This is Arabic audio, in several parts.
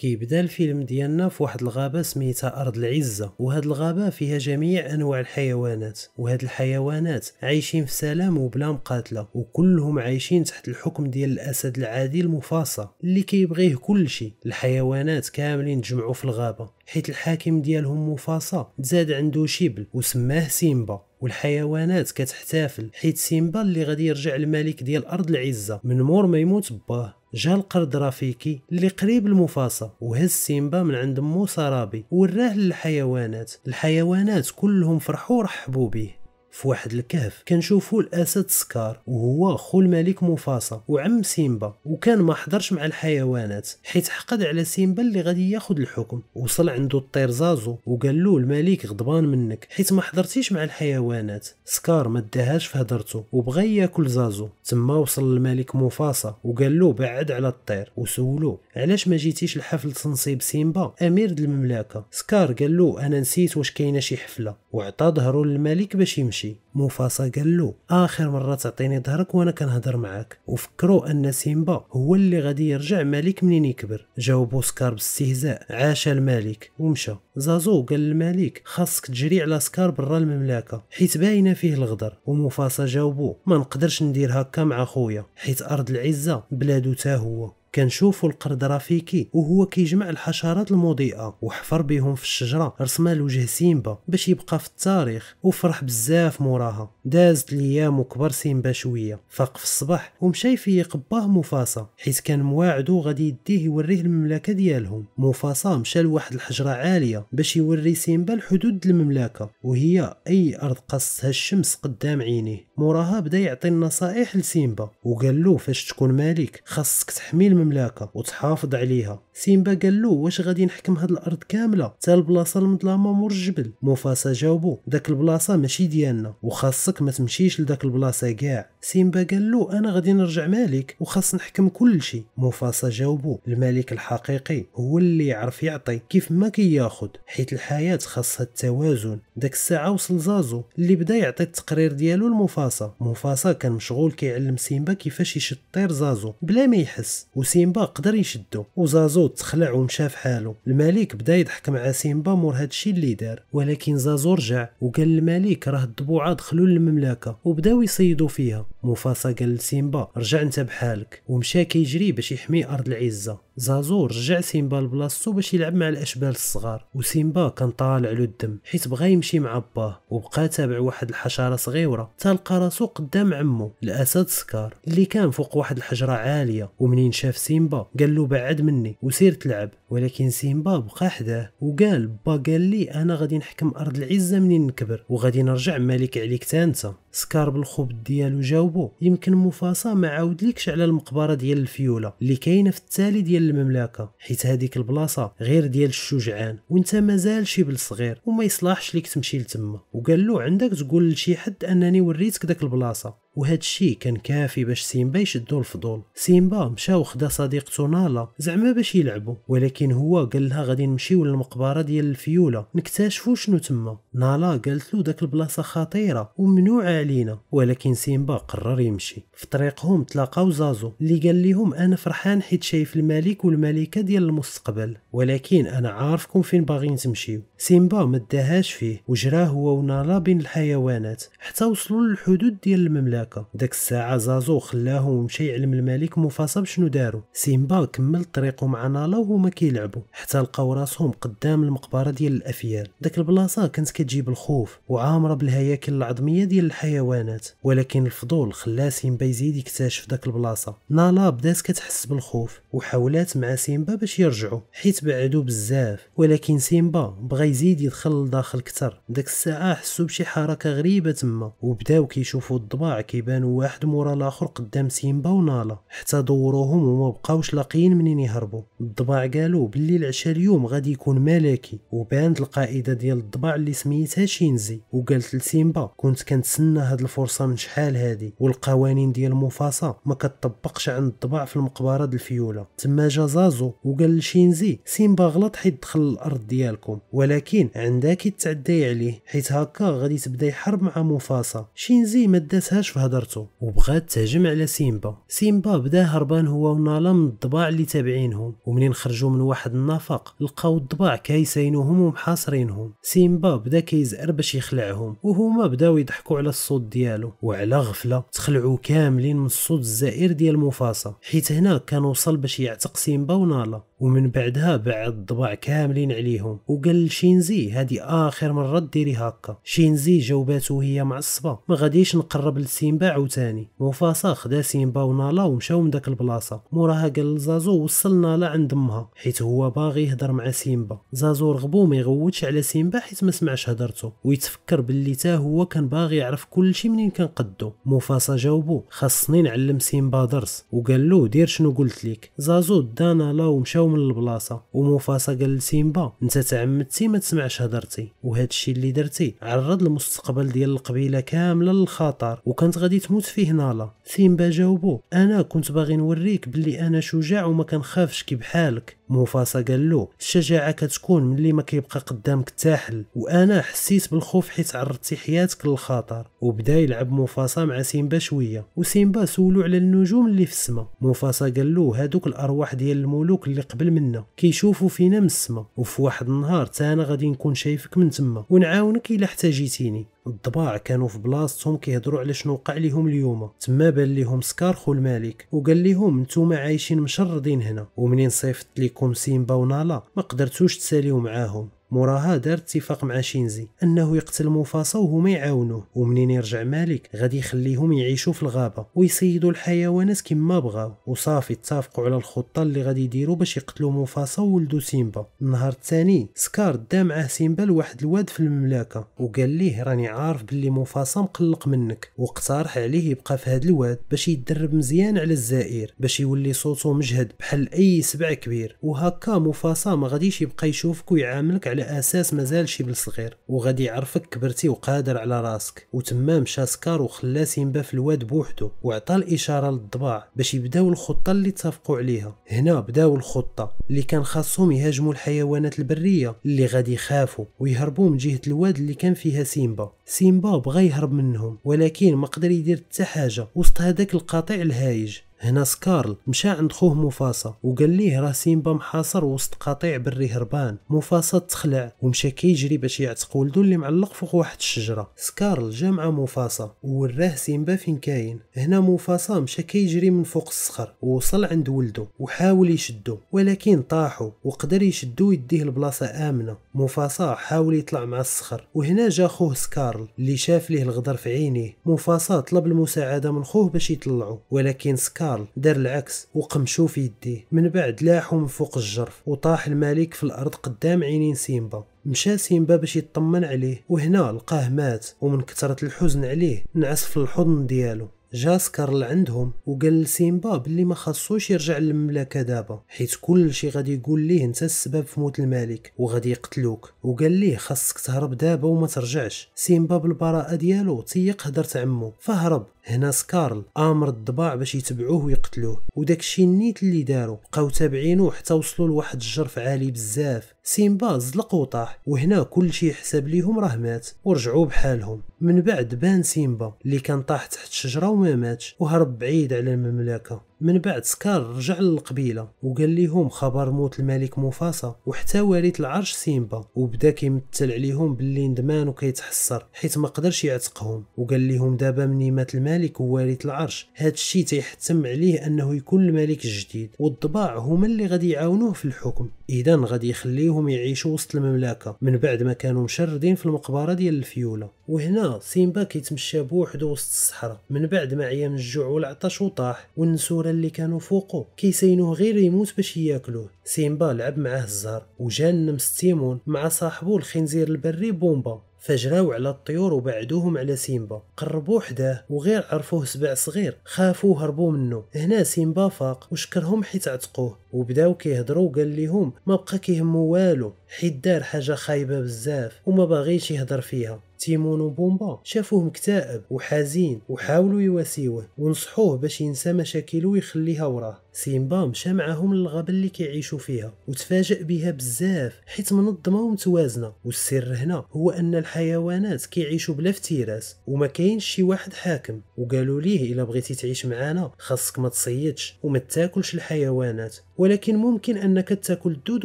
كيبدا الفيلم ديالنا في واحد الغابه سميتها ارض العزه وهاد الغابه فيها جميع انواع الحيوانات وهاد الحيوانات عايشين في سلام وبلا مقاتله وكلهم عايشين تحت الحكم ديال الاسد العادي المفاصة اللي كيبغيه كلشي الحيوانات كاملين تجمعوا في الغابه حيت الحاكم ديالهم مفاصة تزاد عنده شبل وسماه سيمبا والحيوانات كتحتفل حيت سيمبا اللي غادي يرجع الملك ديال ارض العزه من مور ما يموت باه جا القرد رافيكي اللي قريب المفاصة وهز سيمبا من عند مو سرابي وراه للحيوانات الحيوانات كلهم فرحوا ورحبوا بيه في واحد الكهف كنشوفوا الاسد سكار وهو خو الملك مفاصة وعم سيمبا وكان ما حضرش مع الحيوانات حيت حقد على سيمبا اللي غادي ياخد الحكم وصل عنده الطير زازو وقال له الملك غضبان منك حيت ما حضرتيش مع الحيوانات سكار ما دهاش في هضرته وبغى ياكل زازو تما وصل الملك مفاصة وقال له بعد على الطير وسولو علاش ما جيتيش لحفل تنصيب سيمبا امير المملكه سكار قال له انا نسيت واش كاينه شي حفله وعطى ظهرو للملك باش يمشي موفاسا قال له اخر مره تعطيني ظهرك وانا كنهضر معاك وفكروا ان سيمبا هو اللي غادي يرجع ملك منين يكبر جاوبو سكار باستهزاء عاش الملك ومشى زازو قال للملك خاصك تجري على سكار برا المملكه حيت باينه فيه الغدر وموفاسا جاوبو ما نقدرش ندير هكا مع خويا حيت ارض العزه بلادو تا هو كنشوفوا القرد رافيكي وهو كيجمع الحشرات المضيئه وحفر بهم في الشجره رسم لوجه سيمبا باش يبقى في التاريخ وفرح بزاف موراها دازت الايام وكبر سيمبا شويه فاق في الصباح ومشى يفيق باه موفاسا حيت كان مواعدو غادي يديه يوريه المملكه ديالهم موفاسا مشى لواحد الحجره عاليه باش يوري سيمبا الحدود المملكه وهي اي ارض قصها الشمس قدام عينيه موراها بدا يعطي النصائح لسيمبا وقال له فاش تكون ملك خاصك تحمي المملكه وتحافظ عليها سيمبا قال له واش غادي نحكم هاد الارض كامله حتى البلاصه المظلمه مور الجبل موفاسا جاوبو داك البلاصه ماشي ديالنا وخاصك ما تمشيش لداك البلاصه كاع سيمبا قال له انا غادي نرجع مالك وخاص نحكم كل شيء مفاصا جاوبو الملك الحقيقي هو اللي يعرف يعطي كيف ما كياخد كي حيت الحياه خاصها التوازن داك الساعه وصل زازو اللي بدا يعطي التقرير ديالو لمفاصا مفاصا كان مشغول كيعلم سيمبا كيفاش يشد طير زازو بلا ما يحس وسيمبا قدر يشدو وزازو تخلع ومشى في حاله الملك بدا يضحك مع سيمبا مور هادشي اللي دار ولكن زازو رجع وقال الملك راه الضبوعه دخلوا للمملكه وبداو يصيدوا فيها مفاصا قال لسيمبا رجع انت بحالك ومشى كيجري باش يحمي ارض العزه زازور رجع سيمبا لبلاصتو باش يلعب مع الاشبال الصغار وسيمبا كان طالع له الدم حيت بغا يمشي مع باه وبقى تابع واحد الحشره صغيره تلقى راسو قدام عمو الاسد سكار اللي كان فوق واحد الحجره عاليه ومنين شاف سيمبا قال له بعد مني وسير تلعب ولكن سيمبا بقى حداه وقال با قال لي انا غادي نحكم ارض العزه منين نكبر وغادي نرجع ملك عليك تا انت سكار بالخبز ديالو جاوبو يمكن مفاصا ما عاودلكش على المقبره ديال الفيوله اللي كاينه في التالي ديال المملكه حيت هذيك البلاصه غير ديال الشجعان وانت مازال شي بالصغير وما يصلحش ليك تمشي لتما وقال له عندك تقول لشي حد انني وريتك داك البلاصه وهذا الشيء كان كافي باش سيمبا يشدو الفضول سيمبا مشى وخدا صديقته نالا زعما باش يلعبوا ولكن هو قال لها غادي نمشيو للمقبره ديال الفيوله نكتشفوا شنو تما نالا قالت له داك البلاصه خطيره وممنوعه علينا ولكن سيمبا قرر يمشي في طريقهم تلاقاو زازو اللي قال لهم انا فرحان حيت شايف الملك والملكه ديال المستقبل ولكن انا عارفكم فين باغيين تمشيو سيمبا ما فيه وجرا هو ونالا بين الحيوانات حتى وصلوا للحدود ديال المملكه هكا داك الساعه زازو خلاه ومشى يعلم الملك مفاصا بشنو دارو سيمبا كمل طريقه مع نالا وهما كيلعبوا حتى لقاو راسهم قدام المقبره ديال الافيال داك البلاصه كانت كتجيب الخوف وعامره بالهياكل العظميه ديال الحيوانات ولكن الفضول خلا سيمبا يزيد يكتشف داك البلاصه نالا بدات كتحس بالخوف وحاولات مع سيمبا باش يرجعوا حيت بعدو بزاف ولكن سيمبا بغى يزيد يدخل لداخل كتر داك الساعه حسوا بشي حركه غريبه تما وبداو كيشوفوا الضباع كيبانوا واحد مورا الاخر قدام سيمبا ونالا حتى دوروهم وما بقاوش لاقيين منين يهربوا الضباع قالوا باللي العشاء اليوم غادي يكون ملكي وبانت القائده ديال الضباع اللي سميتها شينزي وقالت لسيمبا كنت كنتسنى هاد الفرصه من شحال هادي والقوانين ديال موفاسا ما كتطبقش عند الضباع في المقبره د الفيوله تما جا زازو وقال لشينزي سيمبا غلط حيت دخل الارض ديالكم ولكن عندك يتعدي عليه حيت هكا غادي تبدا يحرب مع موفاسا شينزي ما داتهاش في في وبغات تهجم على سيمبا سيمبا بدا هربان هو ونالا من الضباع اللي تابعينهم ومنين خرجوا من واحد النفق لقاو الضباع كيساينوهم ومحاصرينهم سيمبا بدا كيزعر باش يخلعهم وهما بداو يضحكوا على الصوت ديالو وعلى غفله تخلعوا كاملين من الصوت الزائر ديال مفاسا حيت هنا كان وصل باش يعتق سيمبا ونالا ومن بعدها بعد الضباع كاملين عليهم وقال لشينزي هذه اخر مره ديري هكا شينزي جاوباتو هي معصبه ما غاديش نقرب لسيمبا سيمبا عاوتاني موفاسا خدا سيمبا ونالا ومشاو من داك البلاصه موراها قال لزازو وصل نالا عند امها حيت هو باغي يهضر مع سيمبا زازو رغبو ما يغوتش على سيمبا حيت ما سمعش هضرته ويتفكر باللي تا هو كان باغي يعرف كلشي منين كان قدو موفاسا جاوبو خاصني نعلم سيمبا درس وقال له دير شنو قلت لك زازو دا نالا ومشاو من البلاصه وموفاسا قال لسيمبا انت تعمدتي ما تسمعش هضرتي وهذا الشيء اللي درتي عرض المستقبل ديال القبيله كامله للخطر وكانت غادي تموت فيه نالا سيمبا جاوبو انا كنت باغي نوريك بلي انا شجاع وما كنخافش كي بحالك موفاسا قال له الشجاعه كتكون ملي ما كيبقى قدامك التاحل وانا حسيت بالخوف حيت عرضتي حياتك للخطر وبدا يلعب موفاسا مع سيمبا شويه وسيمبا سولو على النجوم اللي في السماء موفاسا قال له هادوك الارواح ديال الملوك اللي قبل منا كيشوفوا فينا من السماء وفي واحد النهار تا انا غادي نكون شايفك من تما ونعاونك الا احتاجيتيني الضباع كانوا في بلاصتهم كيهضروا على شنو وقع لهم اليوم تما بان ليهم سكارخو الملك وقال ليهم نتوما عايشين مشردين هنا ومنين صيفطت ليكم سيمبا ونالا ما قدرتوش تساليو معاهم موراها دار اتفاق مع شينزي انه يقتل موفاسا وهما يعاونوه ومنين يرجع مالك غادي يخليهم يعيشوا في الغابه ويصيدوا الحيوانات كما بغاو وصافي اتفقوا على الخطه اللي غادي يديروا باش يقتلوا موفاسا وولدو سيمبا النهار الثاني سكار دا معاه سيمبا لواحد الواد في المملكه وقال ليه راني عارف باللي موفاسا مقلق منك واقترح عليه يبقى في هذا الواد باش يدرب مزيان على الزائر باش يولي صوته مجهد بحال اي سبع كبير وهكا موفاسا ما غاديش يبقى يشوفك ويعاملك على على اساس مازال بل صغير وغادي يعرفك كبرتي وقادر على راسك وتما مشى سكار وخلاه سيمبا في الواد بوحدو وعطى الاشاره للضباع باش يبداو الخطه اللي اتفقوا عليها هنا بداو الخطه اللي كان خاصهم يهاجموا الحيوانات البريه اللي غادي يخافوا ويهربوا من جهه الواد اللي كان فيها سيمبا سيمبا بغى يهرب منهم ولكن ما قدر يدير حتى حاجه وسط هذاك القطيع الهايج هنا سكارل مشى عند خوه مفاسا وقال ليه راه سيمبا محاصر وسط قطيع بري هربان مفاسا تخلع ومشى كيجري باش يعتق ولدو اللي معلق فوق واحد الشجره سكارل جا مع مفاسا ووراه سيمبا فين كاين هنا مفاسا مشى كيجري من فوق الصخر ووصل عند ولدو وحاول يشدو ولكن طاحو وقدر يشدو يديه لبلاصه امنه مفاسا حاول يطلع مع الصخر وهنا جا خوه سكارل اللي شاف ليه الغدر في عينيه مفاسا طلب المساعده من خوه باش يطلعو ولكن سكارل شارل دار العكس وقمشو في يديه من بعد لاحو من فوق الجرف وطاح الملك في الارض قدام عينين سيمبا مشى سيمبا باش يطمن عليه وهنا لقاه مات ومن كثرة الحزن عليه نعس في الحضن ديالو جا سكارل لعندهم وقال لسيمبا بلي ما خاصوش يرجع للمملكه دابا حيت كلشي غادي يقول ليه انت السبب في موت الملك وغادي يقتلوك وقال ليه خاصك تهرب دابا وما ترجعش سيمبا بالبراءه ديالو تيق هدرت عمو فهرب هنا سكارل امر الضباع باش يتبعوه ويقتلوه وداك الشيء النيت اللي داروا بقاو تابعينو حتى وصلوا لواحد الجرف عالي بزاف سيمبا زلق وطاح وهنا كل شيء حساب ليهم راه مات ورجعوا بحالهم من بعد بان سيمبا اللي كان طاح تحت شجره وما ماتش وهرب بعيد على المملكه من بعد سكار رجع للقبيلة وقال لهم خبر موت الملك موفاسا وحتى وريث العرش سيمبا وبدا كيمثل عليهم باللي ندمان وكيتحسر حيت ما قدرش يعتقهم وقال لهم دابا مني مات الملك ووريث العرش هاد الشيء تيحتم عليه انه يكون الملك الجديد والضباع هما اللي غادي يعاونوه في الحكم اذا غادي يخليهم يعيشوا وسط المملكه من بعد ما كانوا مشردين في المقبره ديال الفيوله وهنا سيمبا كيتمشى بوحدو وسط الصحراء من بعد ما عيا من الجوع والعطش وطاح والنسوره اللي كانوا فوقه كيسينوه غير يموت باش ياكلوه سيمبا لعب معاه الزهر وجان مستيمون مع صاحبو الخنزير البري بومبا فجراو على الطيور وبعدوهم على سيمبا قربوا حداه وغير عرفوه سبع صغير خافوا وهربوا منه هنا سيمبا فاق وشكرهم حيت عتقوه وبداو كيهضروا وقال ليهم ما بقى كيهمو والو حيت دار حاجه خايبه بزاف وما باغيش يهضر فيها تيمون وبومبا شافوه مكتئب وحزين وحاولوا يواسيوه ونصحوه باش ينسى مشاكله ويخليها وراه سيمبا مشى معاهم للغابة اللي كيعيشوا فيها وتفاجأ بها بزاف حيت منظمة ومتوازنة والسر هنا هو أن الحيوانات كيعيشوا بلا افتراس وما كاينش شي واحد حاكم وقالوا ليه إلا بغيتي تعيش معانا خاصك ما تصيدش وما تاكلش الحيوانات ولكن ممكن انك تاكل الدود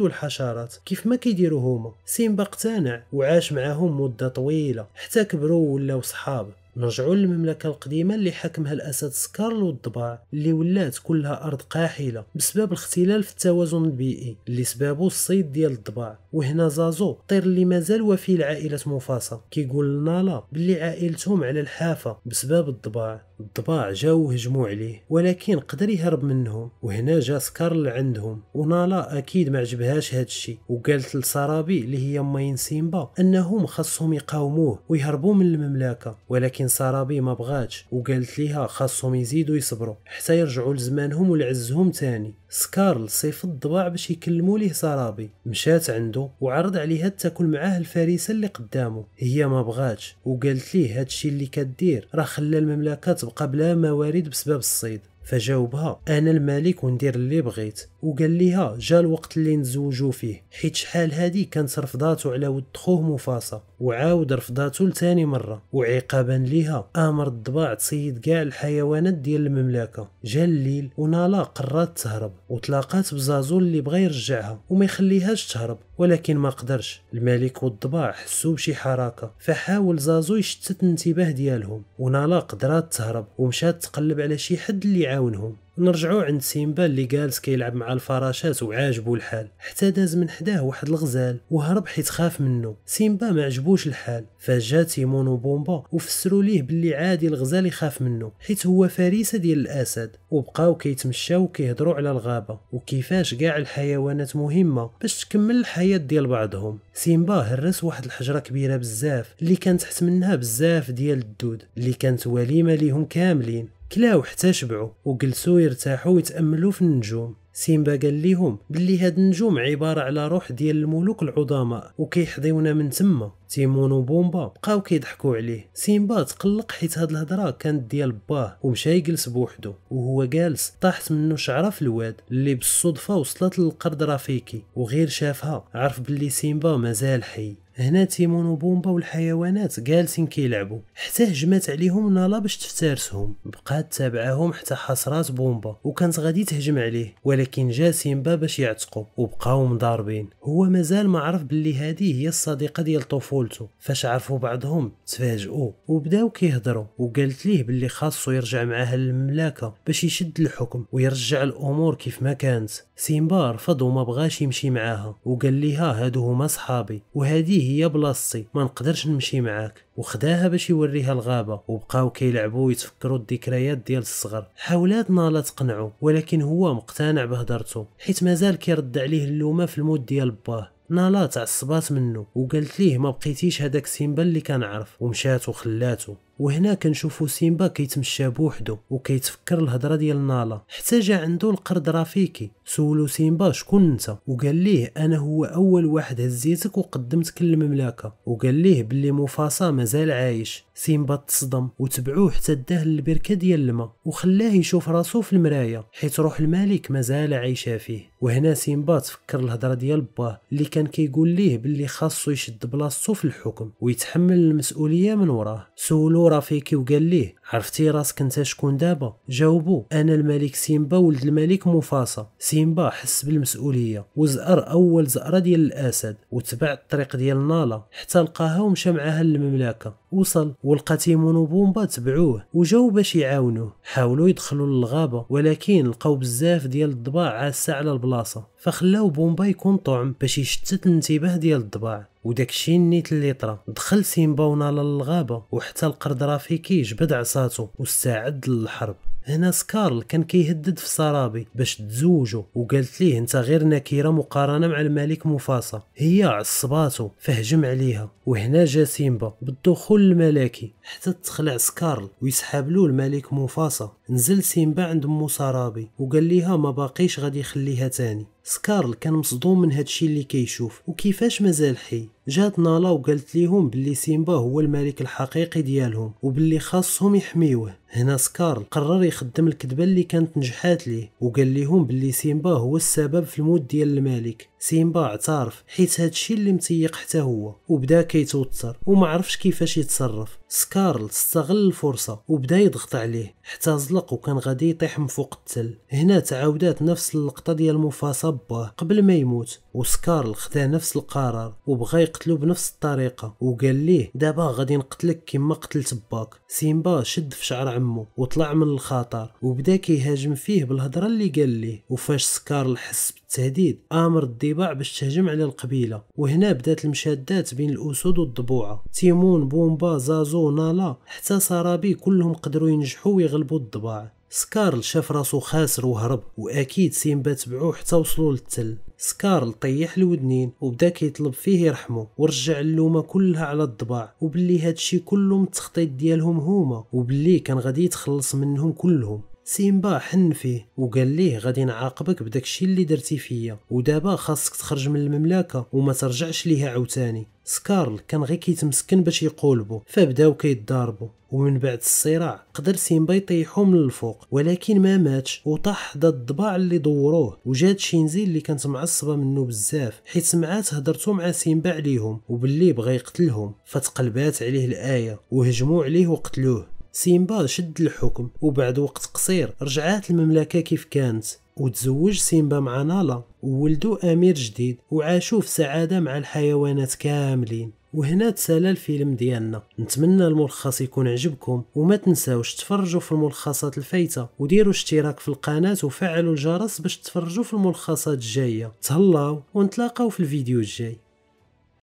والحشرات كيف ما كيديروا هما سيمبا اقتنع وعاش معاهم مده طويله حتى كبروا ولاو صحاب نرجعوا للمملكة القديمة اللي حكمها الأسد سكارل والضباع اللي ولات كلها أرض قاحلة بسبب الاختلال في التوازن البيئي اللي سببه الصيد ديال الضباع وهنا زازو طير اللي مازال وفي لعائله مفاصة كيقول لنا لا باللي عائلتهم على الحافه بسبب الضباع الضباع جاو هجموا عليه ولكن قدر يهرب منهم وهنا جا سكارل عندهم ونالا اكيد ما عجبهاش هادشي وقالت لسرابي اللي هي ماين سيمبا انهم خاصهم يقاوموه ويهربوا من المملكه ولكن سرابي ما بغاتش وقالت ليها خاصهم يزيدوا يصبروا حتى يرجعوا لزمانهم ولعزهم تاني سكارل صيف الضباع باش يكلمو ليه سرابي مشات عنده وعرض عليها تاكل معاه الفريسه اللي قدامه هي ما بغاتش وقالت ليه هادشي اللي كدير راه خلى المملكه تبقى بلا موارد بسبب الصيد فجاوبها انا الملك وندير اللي بغيت وقال ليها جا الوقت اللي نتزوجو فيه حيت شحال هادي كانت رفضاتو على ود خوه مفاصا وعاود رفضاتو لتاني مرة وعقابا ليها امر الضباع تصيد كاع الحيوانات ديال المملكة جا الليل ونالا قرات تهرب وتلاقات بزازول اللي بغا يرجعها وما يخليهاش تهرب ولكن ما قدرش الملك والضباع حسوا بشي حركة فحاول زازو يشتت الانتباه ديالهم ونالا قدرات تهرب ومشات تقلب على شي حد اللي يعاونهم نرجعو عند سيمبا اللي جالس كيلعب مع الفراشات وعاجبو الحال حتى داز من حداه واحد الغزال وهرب حيت خاف منه سيمبا ما عجبوش الحال فجا تيمون وبومبا وفسروا ليه باللي عادي الغزال يخاف منه حيت هو فريسه ديال الاسد وبقاو كيتمشاو وكيهضروا على الغابه وكيفاش كاع الحيوانات مهمه باش تكمل الحياه ديال بعضهم سيمبا هرس واحد الحجره كبيره بزاف اللي كانت تحت منها بزاف ديال الدود اللي كانت وليمه ليهم كاملين كلاو حتى شبعوا وجلسوا يرتاحوا ويتاملوا في النجوم سيمبا قال ليهم بلي هاد النجوم عبارة على روح ديال الملوك العظماء وكيحضيونا من تما تيمون وبومبا بقاو كيضحكوا عليه سيمبا تقلق حيت هاد الهضرة كانت ديال باه ومشى يجلس بوحدو وهو جالس طاحت منو شعرة في الواد اللي بالصدفة وصلت للقرد رافيكي وغير شافها عرف بلي سيمبا مازال حي هنا تيمون وبومبا والحيوانات جالسين كيلعبوا حتى هجمات عليهم نالا باش تفترسهم بقات تابعاهم حتى حصرات بومبا وكانت غادي تهجم عليه ولكن جا سيمبا باش يعتقو وبقاو مضاربين هو مازال ما عرف باللي هذه هي الصديقه ديال طفولته فاش عرفوا بعضهم تفاجئوا وبداو كيهضروا وقالت ليه باللي خاصو يرجع معاها للمملكه باش يشد الحكم ويرجع الامور كيف ما كانت سيمبا رفض وما بغاش يمشي معاها وقال ليها هادو هما صحابي وهذه هي بلاصتي ما نقدرش نمشي معاك وخداها باش يوريها الغابه وبقاو كيلعبوا ويتفكروا الذكريات ديال الصغر حاولات نالا تقنعو ولكن هو مقتنع بهدرته حيت مازال كيرد عليه اللومه في الموت ديال باه نالا تعصبات منه وقالت ليه ما بقيتيش هذاك سيمبا اللي كنعرف ومشات وخلاته وهنا كنشوفو سيمبا كيتمشى بوحدو وكيتفكر الهضره ديال نالا حتى جا عندو القرد رافيكي سولو سيمبا شكون انت وقال ليه انا هو اول واحد هزيتك وقدمتك للمملكه وقال ليه بلي موفاسا مازال عايش سيمبا تصدم وتبعوه حتى داه للبركه ديال الماء وخلاه يشوف راسو في المرايه حيت روح الملك مازال عايشه فيه وهنا سيمبا تفكر الهضره ديال باه اللي كان كيقول ليه بلي خاصو يشد بلاصتو في الحكم ويتحمل المسؤوليه من وراه سولو ورافيكي وقال ليه عرفتي راسك انت شكون دابا جاوبوا انا الملك سيمبا ولد الملك موفاسا سيمبا حس بالمسؤوليه وزأر اول زأره ديال الاسد وتبع الطريق ديال نالا حتى لقاها ومشى معاها للمملكه وصل ولقى تيمون وبومبا تبعوه وجاو باش يعاونوه حاولوا يدخلوا للغابه ولكن لقاو بزاف ديال الضباع عاسه على البلاصه فخلاو بومبا يكون طعم باش يشتت الانتباه ديال الضباع وداكشي نيت اللي طرا دخل سيمبا ونالا للغابه وحتى القرد رافيكي جبد عصا رصاصاته واستعد للحرب هنا سكارل كان كيهدد في سرابي باش تزوجو وقالت ليه انت غير نكيره مقارنه مع الملك مفاصة هي عصباتو فهجم عليها وهنا جا سيمبا بالدخول الملكي حتى تخلع سكارل له الملك مفاصة نزل سيمبا عند مو سرابي وقال ليها ما باقيش غادي يخليها تاني سكارل كان مصدوم من هادشي اللي كيشوف وكيفاش مازال حي جات نالا وقالت ليهم بلي سيمبا هو الملك الحقيقي ديالهم وبلي خاصهم يحميوه هنا سكار قرر يخدم الكذبه اللي كانت نجحات ليه وقال ليهم بلي سيمبا هو السبب في الموت ديال الملك سيمبا اعترف حيت هادشي اللي متيق حتى هو وبدا كيتوتر وما عرفش كيفاش يتصرف سكارل استغل الفرصه وبدا يضغط عليه حتى زلق وكان غادي يطيح من فوق التل هنا تعاودات نفس اللقطه ديال مفاصة باه قبل ما يموت وسكارل خدا نفس القرار وبغى يقتلو بنفس الطريقه وقال ليه دابا غادي نقتلك كما قتلت باك سيمبا شد في شعر عمو وطلع من الخطر وبدا كيهاجم فيه بالهضره اللي قال ليه وفاش سكارل حس بالتهديد امر الديب الاتباع باش تهجم على القبيلة وهنا بدات المشادات بين الأسود والضبوعة تيمون بومبا زازو نالا حتى سارابي كلهم قدروا ينجحوا ويغلبوا الضباع سكارل شاف راسو خاسر وهرب واكيد سيمبا تبعوه حتى وصلوا للتل سكارل طيح الودنين وبدا كيطلب فيه يرحمه ورجع اللومه كلها على الضباع وبلي هادشي كله من التخطيط ديالهم هما وبلي كان غادي يتخلص منهم كلهم سيمبا حن فيه وقال ليه غادي نعاقبك بداكشي اللي درتي فيا ودابا خاصك تخرج من المملكه وما ترجعش ليها عاوتاني سكارل كان غير كيتمسكن باش يقولبو فبداو كيتضاربو ومن بعد الصراع قدر سيمبا يطيحو من الفوق ولكن ما ماتش وطاح ضد الضباع اللي دوروه وجات شينزي اللي كانت معصبه منه بزاف حيت سمعات هضرتو مع سيمبا عليهم وباللي بغى يقتلهم فتقلبات عليه الايه وهجموا عليه وقتلوه سيمبا شد الحكم وبعد وقت قصير رجعات المملكة كيف كانت وتزوج سيمبا مع نالا وولدو أمير جديد وعاشوا في سعادة مع الحيوانات كاملين وهنا تسالى الفيلم ديالنا نتمنى الملخص يكون عجبكم وما تنساوش تفرجوا في الملخصات الفايته وديروا اشتراك في القناه وفعلوا الجرس باش تفرجوا في الملخصات الجايه تهلاو ونتلاقاو في الفيديو الجاي